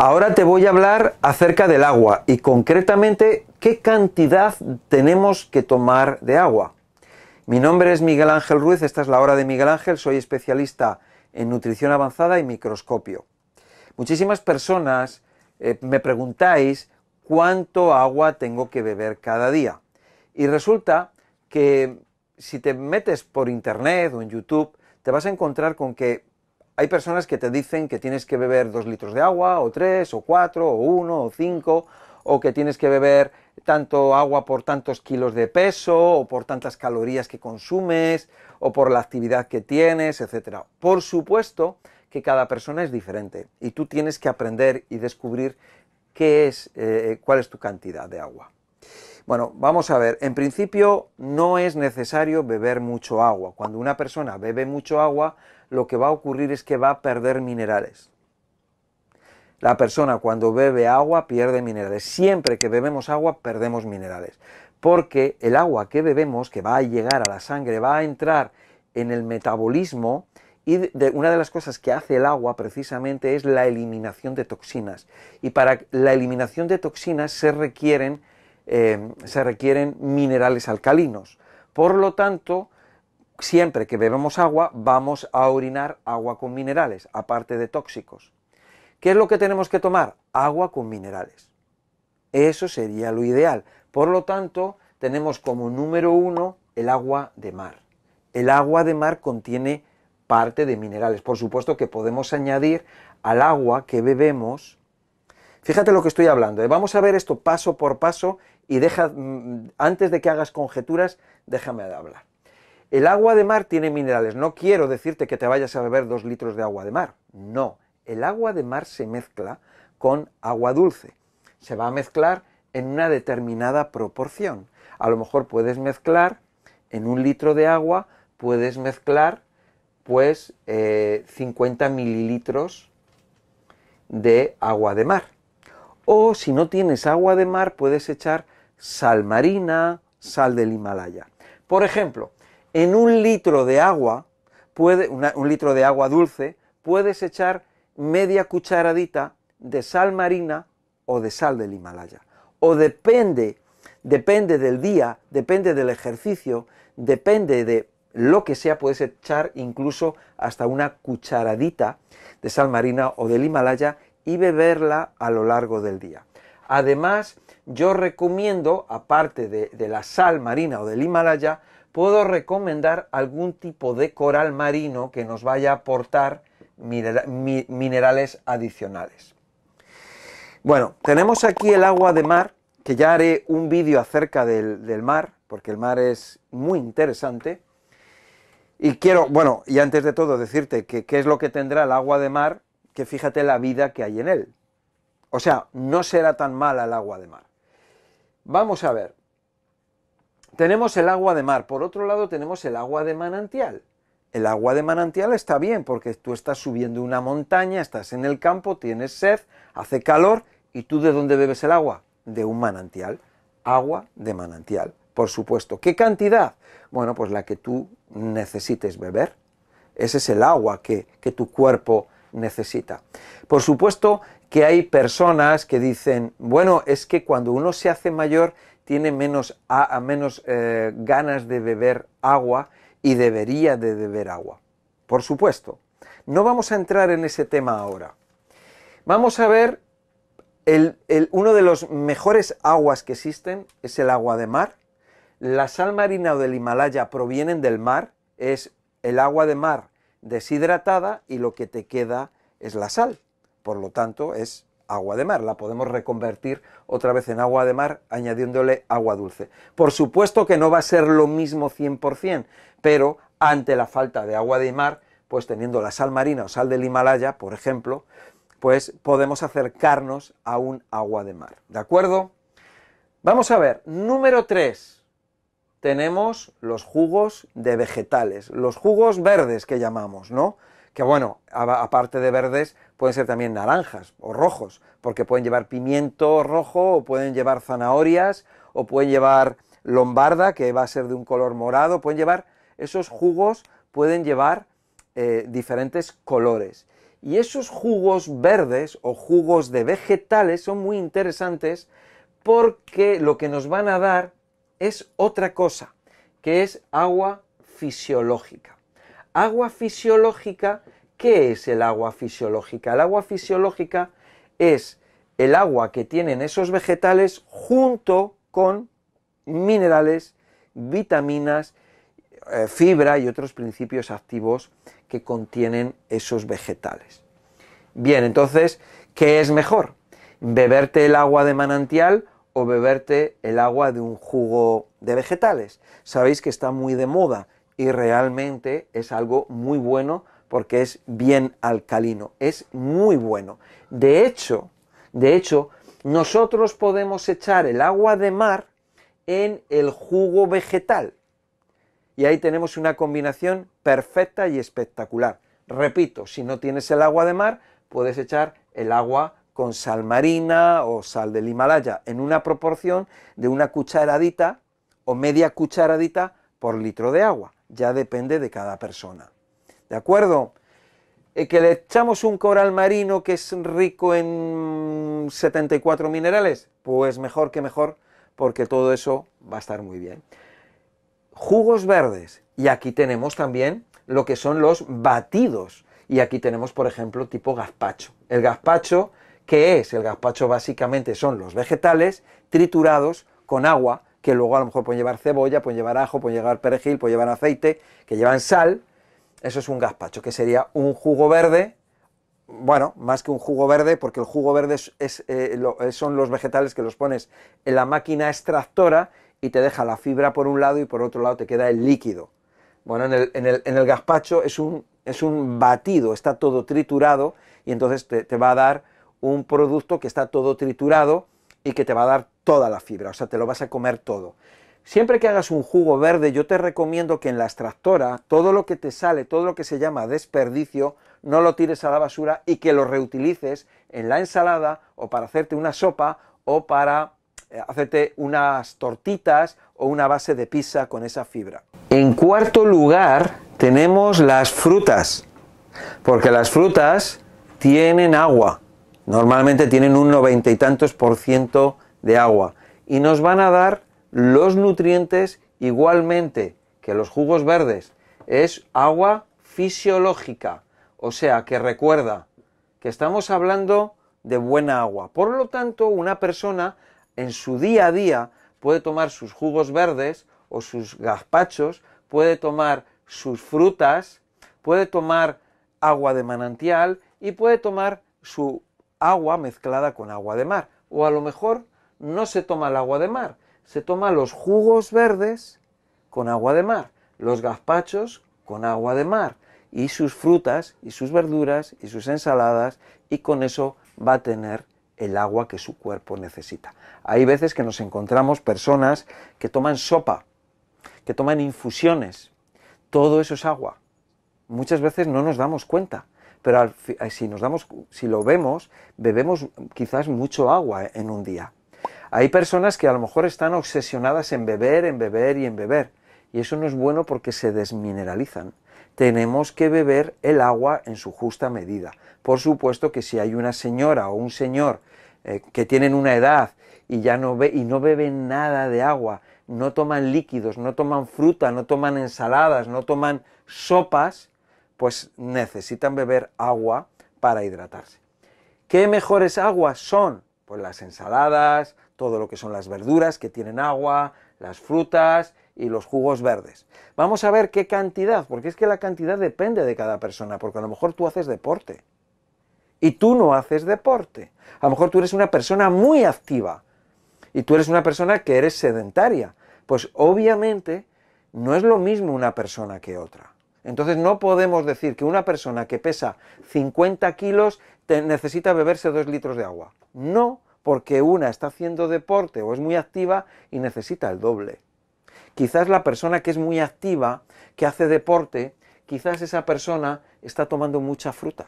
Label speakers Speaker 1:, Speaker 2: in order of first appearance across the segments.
Speaker 1: Ahora te voy a hablar acerca del agua y concretamente qué cantidad tenemos que tomar de agua. Mi nombre es Miguel Ángel Ruiz, esta es la hora de Miguel Ángel, soy especialista en nutrición avanzada y microscopio. Muchísimas personas eh, me preguntáis cuánto agua tengo que beber cada día. Y resulta que si te metes por internet o en YouTube, te vas a encontrar con que hay personas que te dicen que tienes que beber dos litros de agua, o tres o cuatro o uno o 5, o que tienes que beber tanto agua por tantos kilos de peso, o por tantas calorías que consumes, o por la actividad que tienes, etc. Por supuesto que cada persona es diferente y tú tienes que aprender y descubrir qué es, eh, cuál es tu cantidad de agua. Bueno, vamos a ver, en principio no es necesario beber mucho agua. Cuando una persona bebe mucho agua, lo que va a ocurrir es que va a perder minerales. La persona cuando bebe agua pierde minerales. Siempre que bebemos agua perdemos minerales. Porque el agua que bebemos, que va a llegar a la sangre, va a entrar en el metabolismo y una de las cosas que hace el agua precisamente es la eliminación de toxinas. Y para la eliminación de toxinas se requieren eh, se requieren minerales alcalinos. Por lo tanto, siempre que bebemos agua vamos a orinar agua con minerales, aparte de tóxicos. ¿Qué es lo que tenemos que tomar? Agua con minerales. Eso sería lo ideal. Por lo tanto, tenemos como número uno el agua de mar. El agua de mar contiene parte de minerales. Por supuesto que podemos añadir al agua que bebemos. Fíjate lo que estoy hablando. ¿eh? Vamos a ver esto paso por paso y deja, mm, antes de que hagas conjeturas, déjame hablar. El agua de mar tiene minerales. No quiero decirte que te vayas a beber dos litros de agua de mar. No, el agua de mar se mezcla con agua dulce. Se va a mezclar en una determinada proporción. A lo mejor puedes mezclar, en un litro de agua, puedes mezclar pues 50 eh, mililitros de agua de mar. O si no tienes agua de mar, puedes echar sal marina, sal del Himalaya. Por ejemplo, en un litro de agua, puede, un litro de agua dulce, puedes echar media cucharadita de sal marina o de sal del Himalaya. O depende, depende del día, depende del ejercicio, depende de lo que sea, puedes echar incluso hasta una cucharadita de sal marina o del Himalaya y beberla a lo largo del día. Además, yo recomiendo, aparte de, la sal marina o del Himalaya, puedo recomendar algún tipo de coral marino que nos vaya a aportar minerales adicionales. Bueno, tenemos aquí el agua de mar, que ya haré un vídeo acerca del, mar, porque el mar es muy interesante. Y quiero, bueno, y antes de todo decirte qué es lo que tendrá el agua de mar, que fíjate la vida que hay en él. O sea, no será tan mala el agua de mar. Vamos a ver. Tenemos el agua de mar, por otro lado tenemos el agua de manantial. El agua de manantial está bien porque tú estás subiendo una montaña, estás en el campo, tienes sed, hace calor y tú de dónde bebes el agua? De un manantial. Agua de manantial, por supuesto. ¿Qué cantidad? Bueno, pues la que tú necesites beber. Ese es el agua que, que tu cuerpo necesita. Por supuesto, que hay personas que dicen, bueno, es que cuando uno se hace mayor tiene menos, a, menos eh, ganas de beber agua y debería de beber agua. Por supuesto, no vamos a entrar en ese tema ahora. Vamos a ver, uno de los mejores aguas que existen es el agua de mar. La sal marina o del Himalaya provienen del mar, es el agua de mar deshidratada y lo que te queda es la sal por lo tanto es agua de mar, la podemos reconvertir otra vez en agua de mar añadiéndole agua dulce. Por supuesto que no va a ser lo mismo 100%, pero ante la falta de agua de mar, pues teniendo la sal marina o sal del Himalaya, por ejemplo, pues podemos acercarnos a un agua de mar. ¿De acuerdo? Vamos a ver, número 3. Tenemos los jugos de vegetales, los jugos verdes que llamamos, ¿no? que bueno, aparte de verdes, pueden ser también naranjas o rojos, porque pueden llevar pimiento rojo, o pueden llevar zanahorias, o pueden llevar lombarda, que va a ser de un color morado, pueden llevar, esos jugos pueden llevar eh, diferentes colores. Y esos jugos verdes o jugos de vegetales son muy interesantes porque lo que nos van a dar es otra cosa, que es agua fisiológica. Agua fisiológica, ¿qué es el agua fisiológica? El agua fisiológica es el agua que tienen esos vegetales junto con minerales, vitaminas, eh, fibra y otros principios activos que contienen esos vegetales. Bien, entonces, ¿qué es mejor? ¿Beberte el agua de manantial o beberte el agua de un jugo de vegetales? Sabéis que está muy de moda y realmente es algo muy bueno porque es bien alcalino, es muy bueno. De hecho, de hecho, nosotros podemos echar el agua de mar en el jugo vegetal. Y ahí tenemos una combinación perfecta y espectacular. Repito, si no tienes el agua de mar, puedes echar el agua con sal marina o sal del Himalaya en una proporción de una cucharadita o media cucharadita por litro de agua ya depende de cada persona. ¿De acuerdo? Eh, que le echamos un coral marino que es rico en 74 minerales, pues mejor que mejor, porque todo eso va a estar muy bien. Jugos verdes, y aquí tenemos también lo que son los batidos, y aquí tenemos, por ejemplo, tipo gazpacho. El gazpacho, ¿qué es? El gazpacho básicamente son los vegetales triturados con agua que luego a lo mejor pueden llevar cebolla, pueden llevar ajo, pueden llevar perejil, pueden llevar aceite, que llevan sal. Eso es un gazpacho, que sería un jugo verde, bueno, más que un jugo verde, porque el jugo verde es, eh, eh, son los vegetales que los pones en la máquina extractora y te deja la fibra por un lado y por otro lado te queda el líquido. Bueno, en el, gazpacho es un, es un batido, está todo triturado y entonces te va a dar un producto que está todo triturado y que te va a dar toda la fibra, o sea, te lo vas a comer todo. Siempre que hagas un jugo verde, yo te recomiendo que en la extractora todo lo que te sale, todo lo que se llama desperdicio, no lo tires a la basura y que lo reutilices en la ensalada o para hacerte una sopa o para eh, hacerte unas tortitas o una base de pizza con esa fibra. En cuarto lugar tenemos las frutas, porque las frutas tienen agua, normalmente tienen un noventa y tantos por ciento de agua y nos van a dar los nutrientes igualmente que los jugos verdes. Es agua fisiológica, o sea que recuerda que estamos hablando de buena agua. Por lo tanto, una persona en su día a día puede tomar sus jugos verdes o sus gazpachos, puede tomar sus frutas, puede tomar agua de manantial y puede tomar su agua mezclada con agua de mar. O a lo mejor no se toma el agua de mar, se toma los jugos verdes con agua de mar, los gazpachos con agua de mar y sus frutas y sus verduras y sus ensaladas y con eso va a tener el agua que su cuerpo necesita. Hay veces que nos encontramos personas que toman sopa, que toman infusiones, todo eso es agua. Muchas veces no nos damos cuenta, pero eh, si, nos damos, si lo vemos, bebemos quizás mucho agua eh, en un día. Hay personas que a lo mejor están obsesionadas en beber, en beber y en beber. Y eso no es bueno porque se desmineralizan. Tenemos que beber el agua en su justa medida. Por supuesto que si hay una señora o un señor eh, que tienen una edad y ya no ve y no beben nada de agua, no toman líquidos, no toman fruta, no toman ensaladas, no toman sopas, pues necesitan beber agua para hidratarse. ¿Qué mejores aguas son? Pues las ensaladas, todo lo que son las verduras que tienen agua, las frutas y los jugos verdes. Vamos a ver qué cantidad, porque es que la cantidad depende de cada persona, porque a lo mejor tú haces deporte y tú no haces deporte. A lo mejor tú eres una persona muy activa y tú eres una persona que eres sedentaria. Pues obviamente no es lo mismo una persona que otra. Entonces no podemos decir que una persona que pesa 50 kilos necesita beberse 2 litros de agua. No, porque una está haciendo deporte o es muy activa y necesita el doble. Quizás la persona que es muy activa, que hace deporte, quizás esa persona está tomando mucha fruta.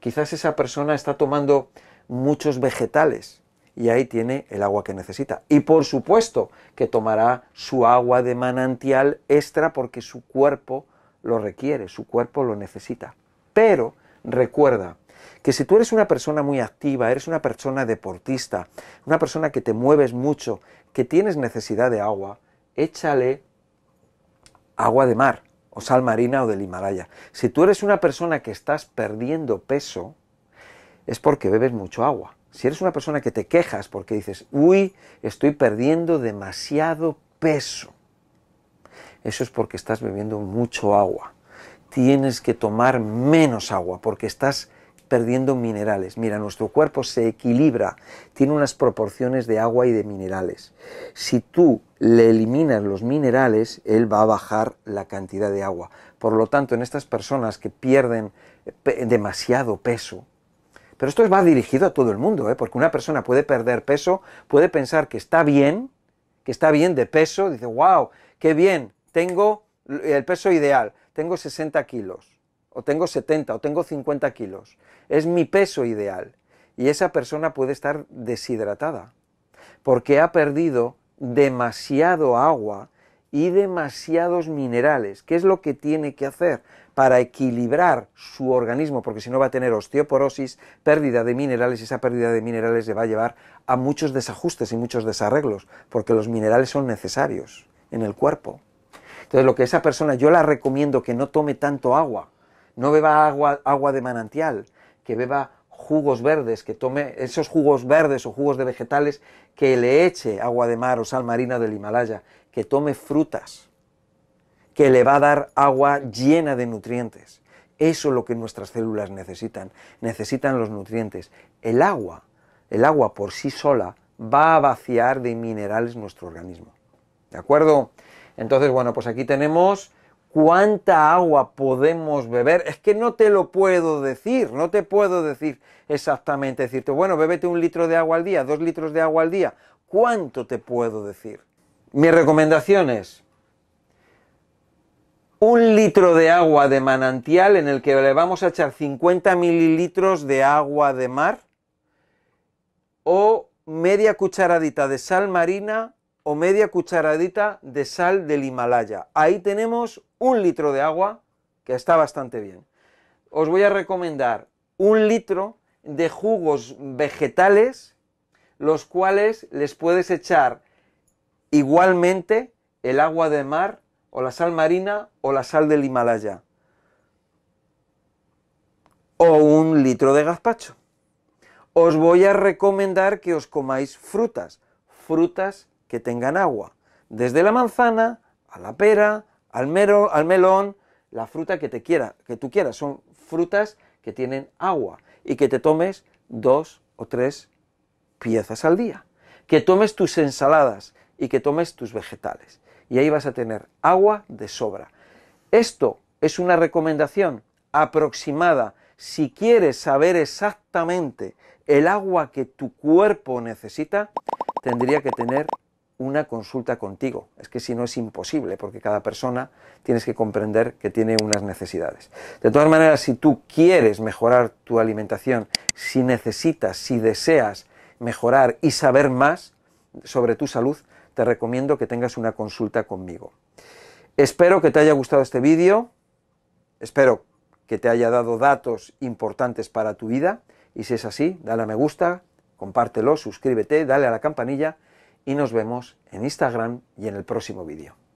Speaker 1: Quizás esa persona está tomando muchos vegetales y ahí tiene el agua que necesita. Y por supuesto que tomará su agua de manantial extra porque su cuerpo lo requiere, su cuerpo lo necesita. Pero recuerda, que si tú eres una persona muy activa, eres una persona deportista, una persona que te mueves mucho, que tienes necesidad de agua, échale agua de mar o sal marina o del Himalaya. Si tú eres una persona que estás perdiendo peso, es porque bebes mucho agua. Si eres una persona que te quejas porque dices, uy, estoy perdiendo demasiado peso, eso es porque estás bebiendo mucho agua. Tienes que tomar menos agua porque estás perdiendo minerales. Mira, nuestro cuerpo se equilibra, tiene unas proporciones de agua y de minerales. Si tú le eliminas los minerales, él va a bajar la cantidad de agua. Por lo tanto, en estas personas que pierden eh, demasiado peso, pero esto va dirigido a todo el mundo, ¿eh? porque una persona puede perder peso, puede pensar que está bien, que está bien de peso, dice, wow, qué bien, tengo el peso ideal, tengo 60 kilos o tengo 70 o tengo 50 kilos. Es mi peso ideal. Y esa persona puede estar deshidratada porque ha perdido demasiado agua y demasiados minerales. ¿Qué es lo que tiene que hacer para equilibrar su organismo? Porque si no va a tener osteoporosis, pérdida de minerales, y esa pérdida de minerales le va a llevar a muchos desajustes y muchos desarreglos, porque los minerales son necesarios en el cuerpo. Entonces, lo que esa persona, yo la recomiendo que no tome tanto agua, no beba agua, agua de manantial, que beba jugos verdes, que tome esos jugos verdes o jugos de vegetales, que le eche agua de mar o sal marina del Himalaya, que tome frutas, que le va a dar agua llena de nutrientes. Eso es lo que nuestras células necesitan, necesitan los nutrientes. El agua, el agua por sí sola, va a vaciar de minerales nuestro organismo. ¿De acuerdo? Entonces, bueno, pues aquí tenemos cuánta agua podemos beber, es que no te lo puedo decir, no te puedo decir exactamente, decirte, bueno, bébete un litro de agua al día, dos litros de agua al día, ¿cuánto te puedo decir? Mi recomendación es un litro de agua de manantial en el que le vamos a echar 50 mililitros de agua de mar o media cucharadita de sal marina o media cucharadita de sal del Himalaya. Ahí tenemos un litro de agua, que está bastante bien. Os voy a recomendar un litro de jugos vegetales, los cuales les puedes echar igualmente el agua de mar o la sal marina o la sal del Himalaya. O un litro de gazpacho. Os voy a recomendar que os comáis frutas, frutas que tengan agua, desde la manzana a la pera, al, al melón, la fruta que, te quiera, que tú quieras. Son frutas que tienen agua y que te tomes dos o tres piezas al día. Que tomes tus ensaladas y que tomes tus vegetales. Y ahí vas a tener agua de sobra. Esto es una recomendación aproximada. Si quieres saber exactamente el agua que tu cuerpo necesita, tendría que tener una consulta contigo. Es que si no es imposible, porque cada persona tienes que comprender que tiene unas necesidades. De todas maneras, si tú quieres mejorar tu alimentación, si necesitas, si deseas mejorar y saber más sobre tu salud, te recomiendo que tengas una consulta conmigo. Espero que te haya gustado este vídeo, espero que te haya dado datos importantes para tu vida y si es así, dale a me gusta, compártelo, suscríbete, dale a la campanilla y nos vemos en Instagram y en el próximo vídeo.